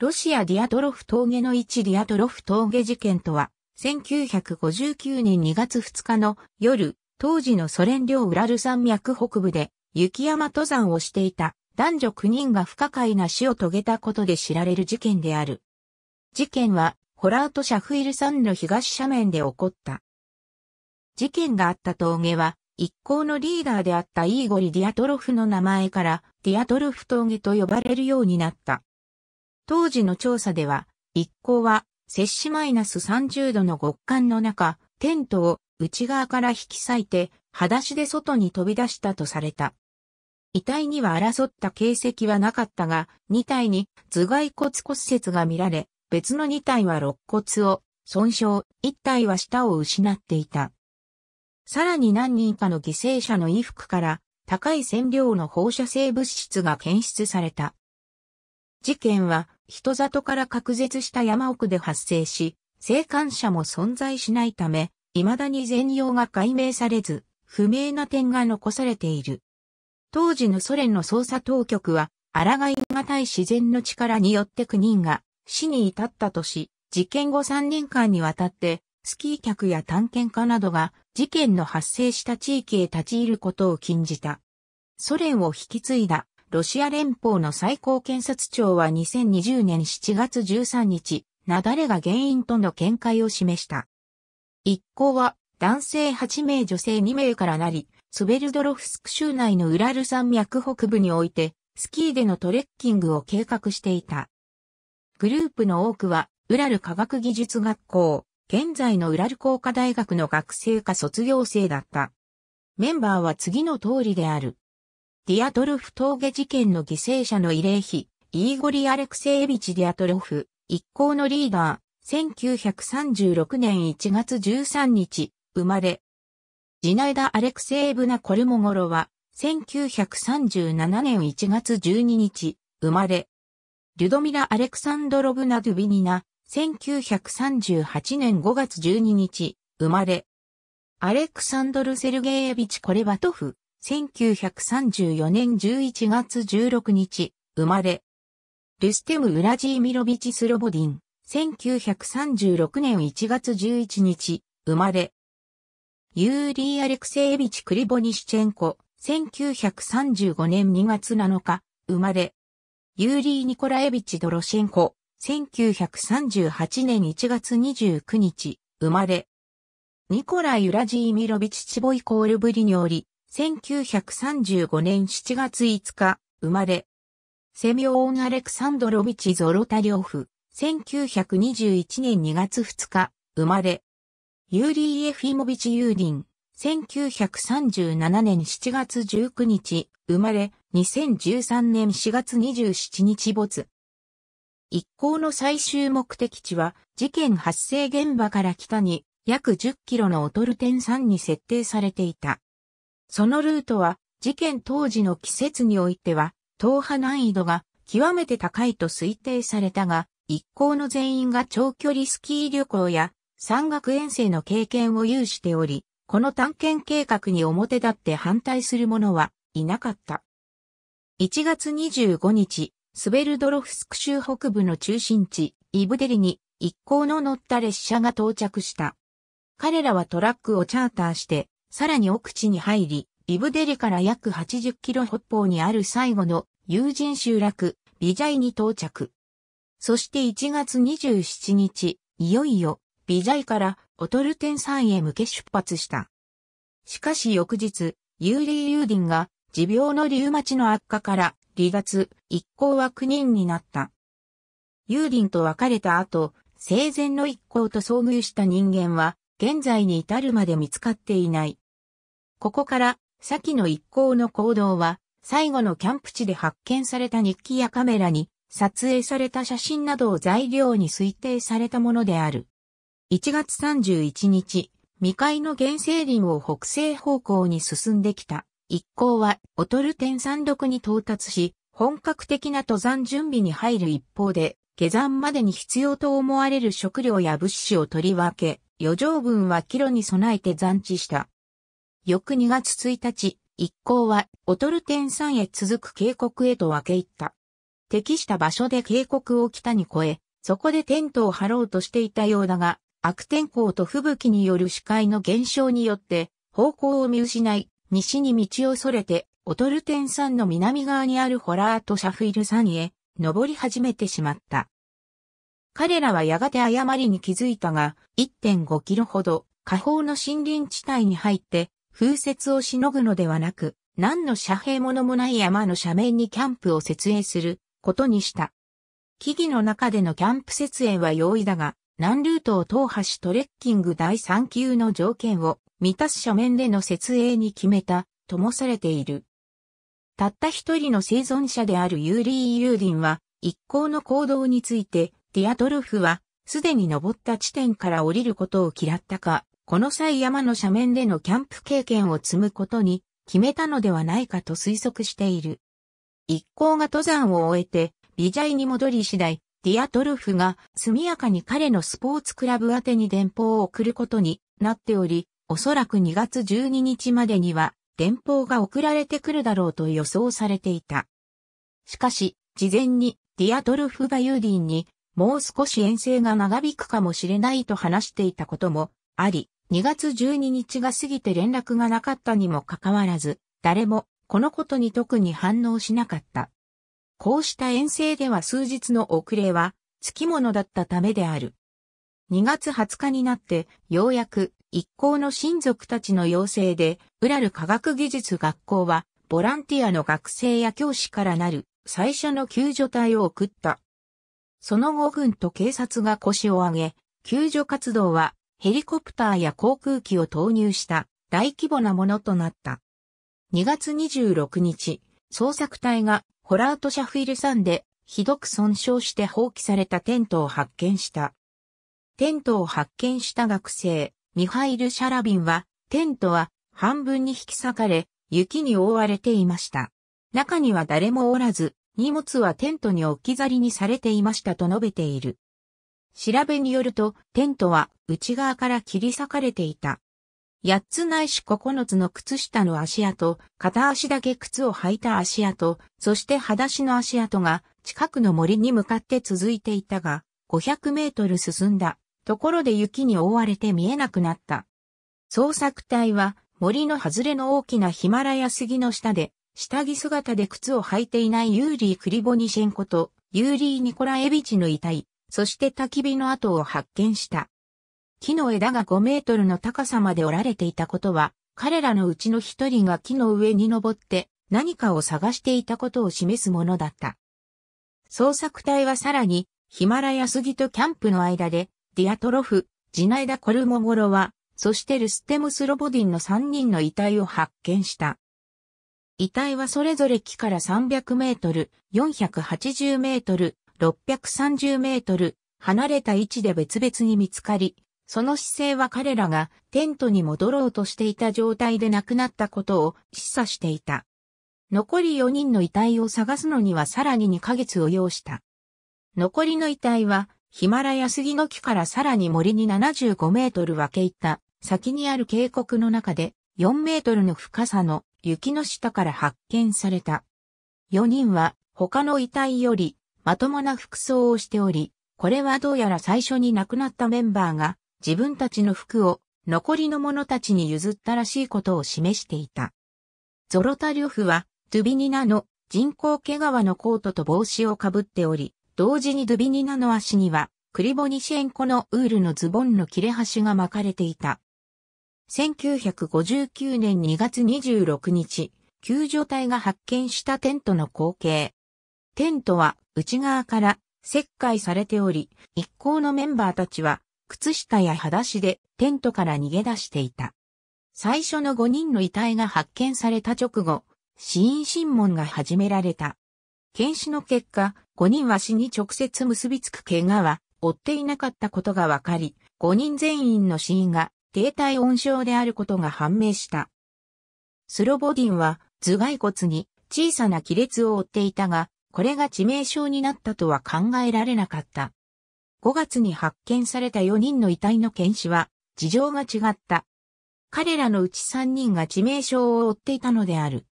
ロシアディアトロフ峠の1ディアトロフ峠事件とは、1959年2月2日の夜、当時のソ連領ウラル山脈北部で雪山登山をしていた男女9人が不可解な死を遂げたことで知られる事件である。事件は、ホラート・シャフイル山の東斜面で起こった。事件があった峠は、一行のリーダーであったイーゴリ・ディアトロフの名前から、ディアトロフ峠と呼ばれるようになった。当時の調査では、一行は、摂氏マイナス30度の極寒の中、テントを内側から引き裂いて、裸足で外に飛び出したとされた。遺体には争った形跡はなかったが、2体に頭蓋骨骨折が見られ、別の2体は肋骨を損傷、1体は舌を失っていた。さらに何人かの犠牲者の衣服から高い線量の放射性物質が検出された。事件は人里から隔絶した山奥で発生し、生還者も存在しないため、未だに全容が解明されず、不明な点が残されている。当時のソ連の捜査当局は、抗いがたい自然の力によって9人が死に至ったとし、事件後3年間にわたって、スキー客や探検家などが事件の発生した地域へ立ち入ることを禁じた。ソ連を引き継いだロシア連邦の最高検察庁は2020年7月13日、雪崩が原因との見解を示した。一行は男性8名女性2名からなり、スベルドロフスク州内のウラル山脈北部において、スキーでのトレッキングを計画していた。グループの多くは、ウラル科学技術学校、現在のウラル工科大学の学生か卒業生だった。メンバーは次の通りである。ディアトロフ峠事件の犠牲者の慰霊碑、イーゴリ・アレクセービチ・ディアトロフ、一行のリーダー、1936年1月13日、生まれ。ジナイダ・アレクセーブナ・コルモゴロは、1937年1月12日、生まれ。リュドミラ・アレクサンドロブナ・ドゥビニナ、1938年5月12日、生まれ。アレクサンドル・セルゲーエビチ・コレバトフ、1934年11月16日、生まれ。ルステム・ウラジーミロビチ・スロボディン、1936年1月11日、生まれ。ユーリー・アレクセエビチ・クリボニシチェンコ、1935年2月7日、生まれ。ユーリー・ニコラエビチ・ドロシェンコ、1938年1月29日、生まれ。ニコライ・ウラジーミロビチ・チボイコールブリョーリ、1935年7月5日、生まれ。セミオーン・アレクサンドロビチ・ゾロタリョフ、1921年2月2日、生まれ。ユーリー・エフィモビチ・ユーリン、1937年7月19日、生まれ、2013年4月27日没。一行の最終目的地は、事件発生現場から北に、約10キロのオトルテン山に設定されていた。そのルートは事件当時の季節においては、党派難易度が極めて高いと推定されたが、一行の全員が長距離スキー旅行や山岳遠征の経験を有しており、この探検計画に表立って反対する者はいなかった。1月25日、スベルドロフスク州北部の中心地、イブデリに一行の乗った列車が到着した。彼らはトラックをチャーターしてさらに奥地に入り、ビブデリから約80キロ北方にある最後の友人集落、ビジャイに到着。そして1月27日、いよいよ、ビジャイからオトルテン山へ向け出発した。しかし翌日、ユーリー・ユーディンが持病のリウマチの悪化から離脱、一行は9人になった。ユーディンと別れた後、生前の一行と遭遇した人間は、現在に至るまで見つかっていない。ここから、先の一行の行動は、最後のキャンプ地で発見された日記やカメラに撮影された写真などを材料に推定されたものである。1月31日、未開の原生林を北西方向に進んできた。一行は、オトル天山麓に到達し、本格的な登山準備に入る一方で、下山までに必要と思われる食料や物資を取り分け、余剰分はキロに備えて残地した。翌2月1日、一行は、オトルテン山へ続く渓谷へと分け入った。適した場所で渓谷を北に越え、そこでテントを張ろうとしていたようだが、悪天候と吹雪による視界の減少によって、方向を見失い、西に道を逸れて、オトルテン山の南側にあるホラーとシャフイル山へ、登り始めてしまった。彼らはやがて誤りに気づいたが、1.5キロほど、下方の森林地帯に入って、風雪をしのぐのではなく、何の遮蔽物もない山の斜面にキャンプを設営することにした。木々の中でのキャンプ設営は容易だが、何ルートを踏破しトレッキング第3級の条件を満たす斜面での設営に決めたともされている。たった一人の生存者であるユーリー・ユーディンは、一行の行動について、ディアトルフは、すでに登った地点から降りることを嫌ったか、この際山の斜面でのキャンプ経験を積むことに決めたのではないかと推測している。一行が登山を終えて、ビジャイに戻り次第、ディアトルフが速やかに彼のスポーツクラブ宛てに電報を送ることになっており、おそらく2月12日までには電報が送られてくるだろうと予想されていた。しかし、事前にディアトルフがユーディンにもう少し遠征が長引くかもしれないと話していたこともあり、2月12日が過ぎて連絡がなかったにもかかわらず、誰もこのことに特に反応しなかった。こうした遠征では数日の遅れは、つきものだったためである。2月20日になって、ようやく一行の親族たちの要請で、ウラル科学技術学校は、ボランティアの学生や教師からなる最初の救助隊を送った。その後軍と警察が腰を上げ、救助活動はヘリコプターや航空機を投入した大規模なものとなった。2月26日、捜索隊がホラート社フィル山でひどく損傷して放棄されたテントを発見した。テントを発見した学生、ミハイル・シャラビンは、テントは半分に引き裂かれ、雪に覆われていました。中には誰もおらず、荷物はテントに置き去りにされていましたと述べている。調べによると、テントは内側から切り裂かれていた。八つないし九つの靴下の足跡、片足だけ靴を履いた足跡、そして裸足の足跡が近くの森に向かって続いていたが、500メートル進んだところで雪に覆われて見えなくなった。捜索隊は森の外れの大きなヒマラヤ杉の下で、下着姿で靴を履いていないユーリー・クリボニシェンコとユーリー・ニコラエビチの遺体、そして焚き火の跡を発見した。木の枝が5メートルの高さまで折られていたことは、彼らのうちの一人が木の上に登って何かを探していたことを示すものだった。捜索隊はさらにヒマラヤ杉とキャンプの間でディアトロフ、ジナイダ・コルモゴロワ、そしてルステムス・ロボディンの3人の遺体を発見した。遺体はそれぞれ木から300メートル、480メートル、630メートル離れた位置で別々に見つかり、その姿勢は彼らがテントに戻ろうとしていた状態で亡くなったことを示唆していた。残り4人の遺体を探すのにはさらに2ヶ月を要した。残りの遺体はヒマラヤ杉の木からさらに森に75メートル分け入った先にある渓谷の中で4メートルの深さの雪の下から発見された。4人は他の遺体よりまともな服装をしており、これはどうやら最初に亡くなったメンバーが自分たちの服を残りの者たちに譲ったらしいことを示していた。ゾロタリョフは、ドゥビニナの人工毛皮のコートと帽子をかぶっており、同時にドゥビニナの足には、クリボニシェンコのウールのズボンの切れ端が巻かれていた。1959年2月26日、救助隊が発見したテントの光景。テントは内側から切開されており、一行のメンバーたちは靴下や裸足でテントから逃げ出していた。最初の5人の遺体が発見された直後、死因審問が始められた。検視の結果、5人は死に直接結びつく怪我は負っていなかったことが分かり、5人全員の死因が低体温症であることが判明した。スロボディンは頭蓋骨に小さな亀裂を負っていたが、これが致命傷になったとは考えられなかった。5月に発見された4人の遺体の検視は、事情が違った。彼らのうち3人が致命傷を負っていたのである。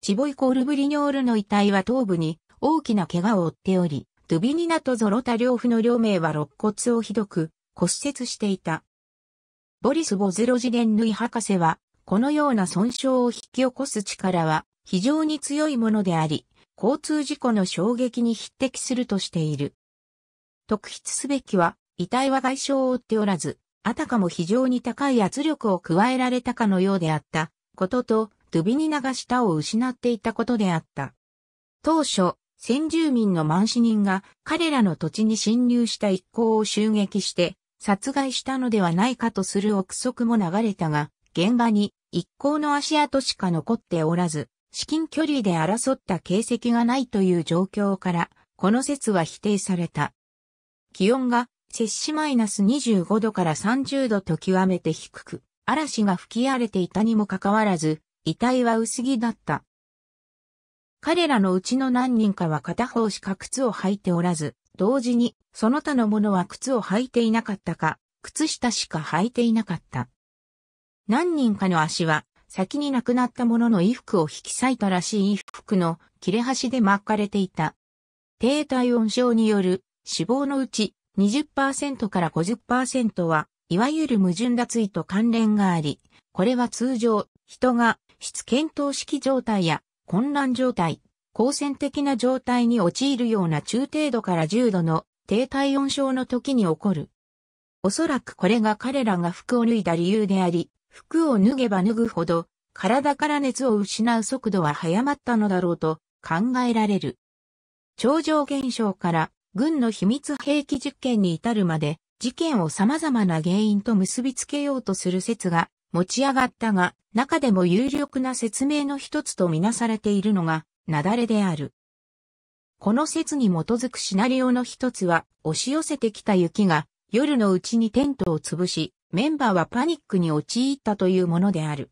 チボイコールブリニョールの遺体は頭部に大きな怪我を負っており、ドゥビニナとゾロタ両夫の両名は肋骨をひどく骨折していた。ボリス・ボズロジレンヌイ博士は、このような損傷を引き起こす力は非常に強いものであり、交通事故の衝撃に匹敵するとしている。特筆すべきは、遺体は外傷を負っておらず、あたかも非常に高い圧力を加えられたかのようであったことと、首に流したを失っていたことであった。当初、先住民の満死人が彼らの土地に侵入した一行を襲撃して殺害したのではないかとする憶測も流れたが、現場に一行の足跡しか残っておらず、至近距離で争った形跡がないという状況から、この説は否定された。気温が摂氏マイナス25度から30度と極めて低く、嵐が吹き荒れていたにもかかわらず、遺体は薄着だった。彼らのうちの何人かは片方しか靴を履いておらず、同時にその他の者は靴を履いていなかったか、靴下しか履いていなかった。何人かの足は先に亡くなった者の衣服を引き裂いたらしい衣服の切れ端で巻かれていた。低体温症による死亡のうち20%から50%は、いわゆる矛盾脱衣と関連があり、これは通常、人が質検討式状態や混乱状態、好戦的な状態に陥るような中程度から重度の低体温症の時に起こる。おそらくこれが彼らが服を脱いだ理由であり、服を脱げば脱ぐほど、体から熱を失う速度は早まったのだろうと考えられる。超常現象から軍の秘密兵器実験に至るまで事件を様々な原因と結びつけようとする説が持ち上がったが、中でも有力な説明の一つとみなされているのが、雪崩である。この説に基づくシナリオの一つは、押し寄せてきた雪が、夜のうちにテントを潰し、メンバーはパニックに陥ったというものである。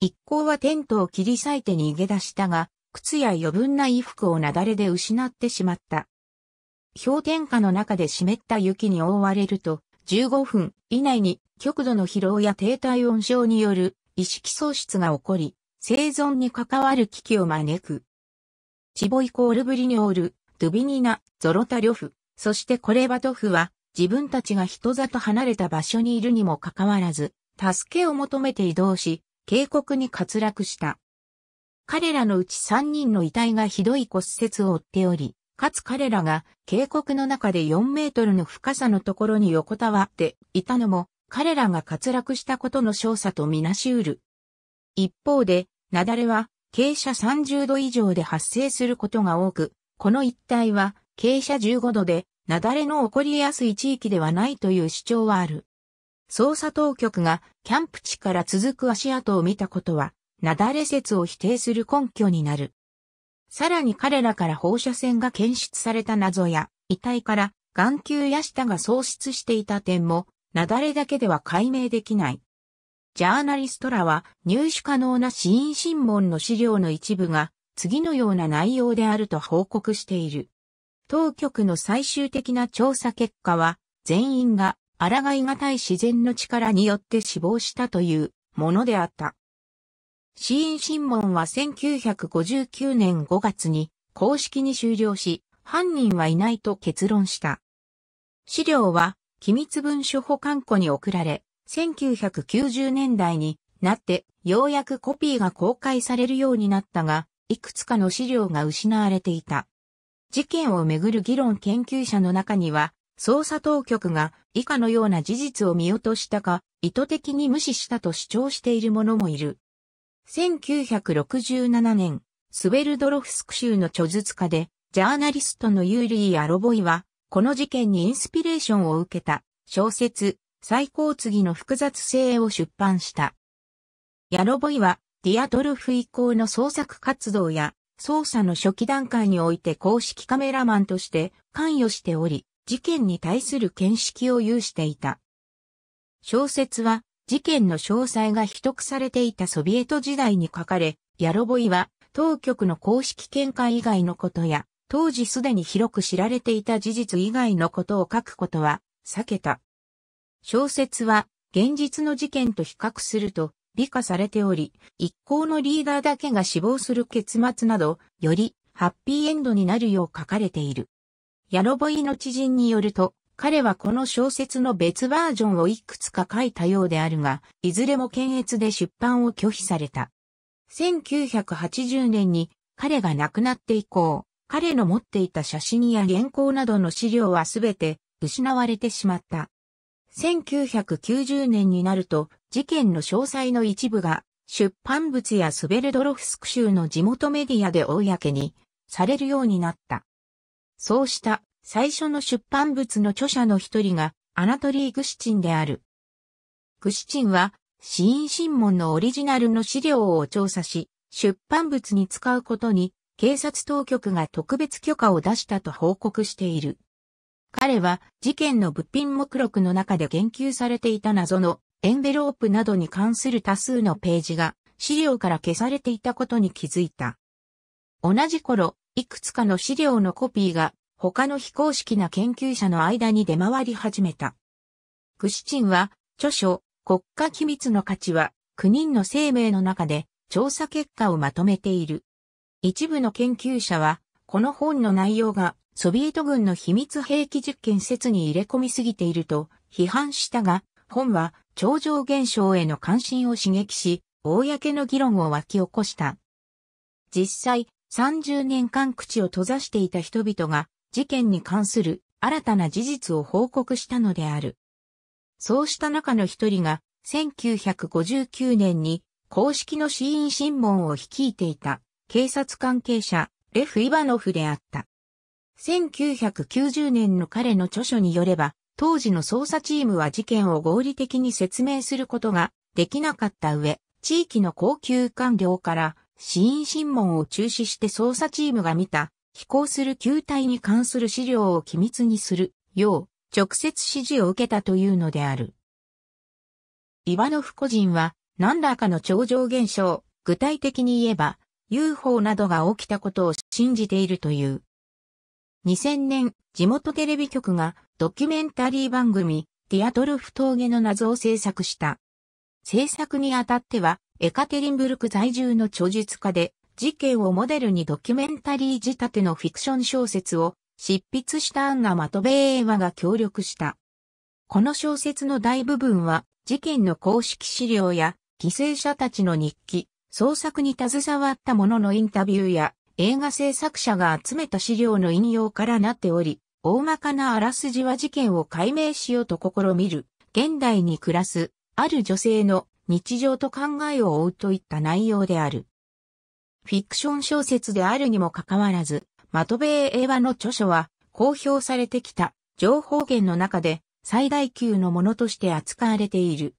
一行はテントを切り裂いて逃げ出したが、靴や余分な衣服を雪崩で失ってしまった。氷点下の中で湿った雪に覆われると、15分以内に極度の疲労や低体温症による意識喪失が起こり、生存に関わる危機を招く。チボイコールブリニョール、ドゥビニナ、ゾロタリョフ、そしてコレバトフは自分たちが人里離れた場所にいるにもかかわらず、助けを求めて移動し、渓谷に滑落した。彼らのうち3人の遺体がひどい骨折を負っており、かつ彼らが渓谷の中で4メートルの深さのところに横たわっていたのも、彼らが滑落したことの少佐とみなしうる。一方で、雪崩は傾斜30度以上で発生することが多く、この一帯は傾斜15度で雪崩の起こりやすい地域ではないという主張はある。捜査当局がキャンプ地から続く足跡を見たことは、雪崩説を否定する根拠になる。さらに彼らから放射線が検出された謎や、遺体から眼球や舌が喪失していた点も、雪崩だけでは解明できない。ジャーナリストらは入手可能な死因審問の資料の一部が次のような内容であると報告している。当局の最終的な調査結果は、全員が抗いがたい自然の力によって死亡したというものであった。死因審問は1959年5月に公式に終了し、犯人はいないと結論した。資料は機密文書保管庫に送られ、1990年代になってようやくコピーが公開されるようになったが、いくつかの資料が失われていた。事件をめぐる議論研究者の中には、捜査当局が以下のような事実を見落としたか、意図的に無視したと主張している者もいる。1967年、スベルドロフスク州の著述家で、ジャーナリストのユーリー・アロボイは、この事件にインスピレーションを受けた小説、最高次の複雑性を出版した。ヤロボイは、ディアドルフ以降の創作活動や、捜査の初期段階において公式カメラマンとして関与しており、事件に対する見識を有していた。小説は事件の詳細が秘匿されていたソビエト時代に書かれ、ヤロボイは当局の公式見解以外のことや、当時すでに広く知られていた事実以外のことを書くことは避けた。小説は現実の事件と比較すると美化されており、一行のリーダーだけが死亡する結末など、よりハッピーエンドになるよう書かれている。ヤロボイの知人によると、彼はこの小説の別バージョンをいくつか書いたようであるが、いずれも検閲で出版を拒否された。1980年に彼が亡くなって以降、彼の持っていた写真や原稿などの資料はすべて失われてしまった。1990年になると事件の詳細の一部が出版物やスベルドロフスク州の地元メディアで公にされるようになった。そうした最初の出版物の著者の一人がアナトリー・グシチンである。グシチンは死因審問のオリジナルの資料を調査し、出版物に使うことに警察当局が特別許可を出したと報告している。彼は事件の物品目録の中で言及されていた謎のエンベロープなどに関する多数のページが資料から消されていたことに気づいた。同じ頃、いくつかの資料のコピーが他の非公式な研究者の間に出回り始めた。クシチンは著書国家機密の価値は9人の生命の中で調査結果をまとめている。一部の研究者はこの本の内容がソビエト軍の秘密兵器実験説に入れ込みすぎていると批判したが、本は超常現象への関心を刺激し、公の議論を湧き起こした。実際、30年間口を閉ざしていた人々が事件に関する新たな事実を報告したのである。そうした中の一人が1959年に公式の死因審問を率いていた警察関係者レフ・イバノフであった。1990年の彼の著書によれば当時の捜査チームは事件を合理的に説明することができなかった上、地域の高級官僚から死因審問を中止して捜査チームが見た飛行する球体に関する資料を機密にするよう直接指示を受けたというのである。イバノフ個人は何らかの超常現象、具体的に言えば UFO などが起きたことを信じているという。2000年、地元テレビ局がドキュメンタリー番組、ティアトルフ峠の謎を制作した。制作にあたっては、エカテリンブルク在住の著述家で、事件をモデルにドキュメンタリー仕立てのフィクション小説を執筆したアンナ・マトベーワが協力した。この小説の大部分は事件の公式資料や犠牲者たちの日記、創作に携わった者のインタビューや映画制作者が集めた資料の引用からなっており、大まかなあらすじは事件を解明しようと試みる、現代に暮らす、ある女性の日常と考えを追うといった内容である。フィクション小説であるにもかかわらず、マトベー映画の著書は公表されてきた情報源の中で最大級のものとして扱われている。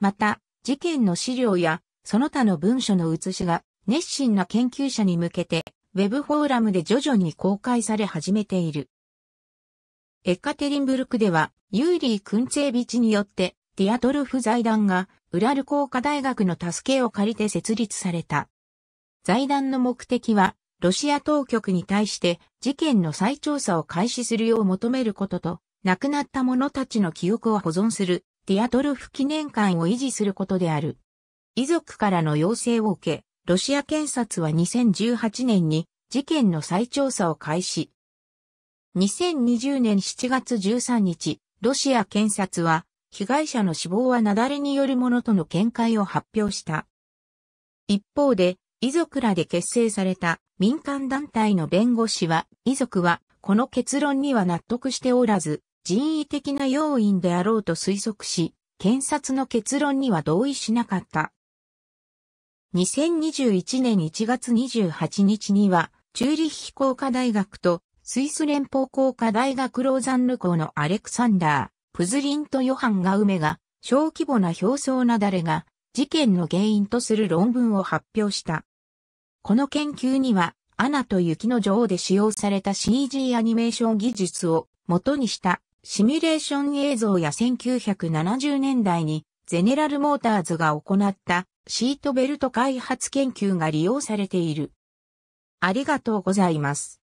また、事件の資料やその他の文書の写しが熱心な研究者に向けてウェブフォーラムで徐々に公開され始めている。エカテリンブルクでは、ユーリー・クンツェービチによって、ディアトルフ財団が、ウラル工科大学の助けを借りて設立された。財団の目的は、ロシア当局に対して事件の再調査を開始するよう求めることと、亡くなった者たちの記憶を保存するディアトルフ記念館を維持することである。遺族からの要請を受け、ロシア検察は2018年に事件の再調査を開始。2020年7月13日、ロシア検察は、被害者の死亡は雪崩によるものとの見解を発表した。一方で、遺族らで結成された民間団体の弁護士は、遺族は、この結論には納得しておらず、人為的な要因であろうと推測し、検察の結論には同意しなかった。2021年1月28日には、チューリッヒ工科大学とスイス連邦工科大学ローザンヌ校のアレクサンダー、プズリンとヨハンガウメが、小規模な表層なだれが、事件の原因とする論文を発表した。この研究には、アナと雪の女王で使用された CG アニメーション技術を元にしたシミュレーション映像や1970年代にゼネラルモーターズが行ったシートベルト開発研究が利用されている。ありがとうございます。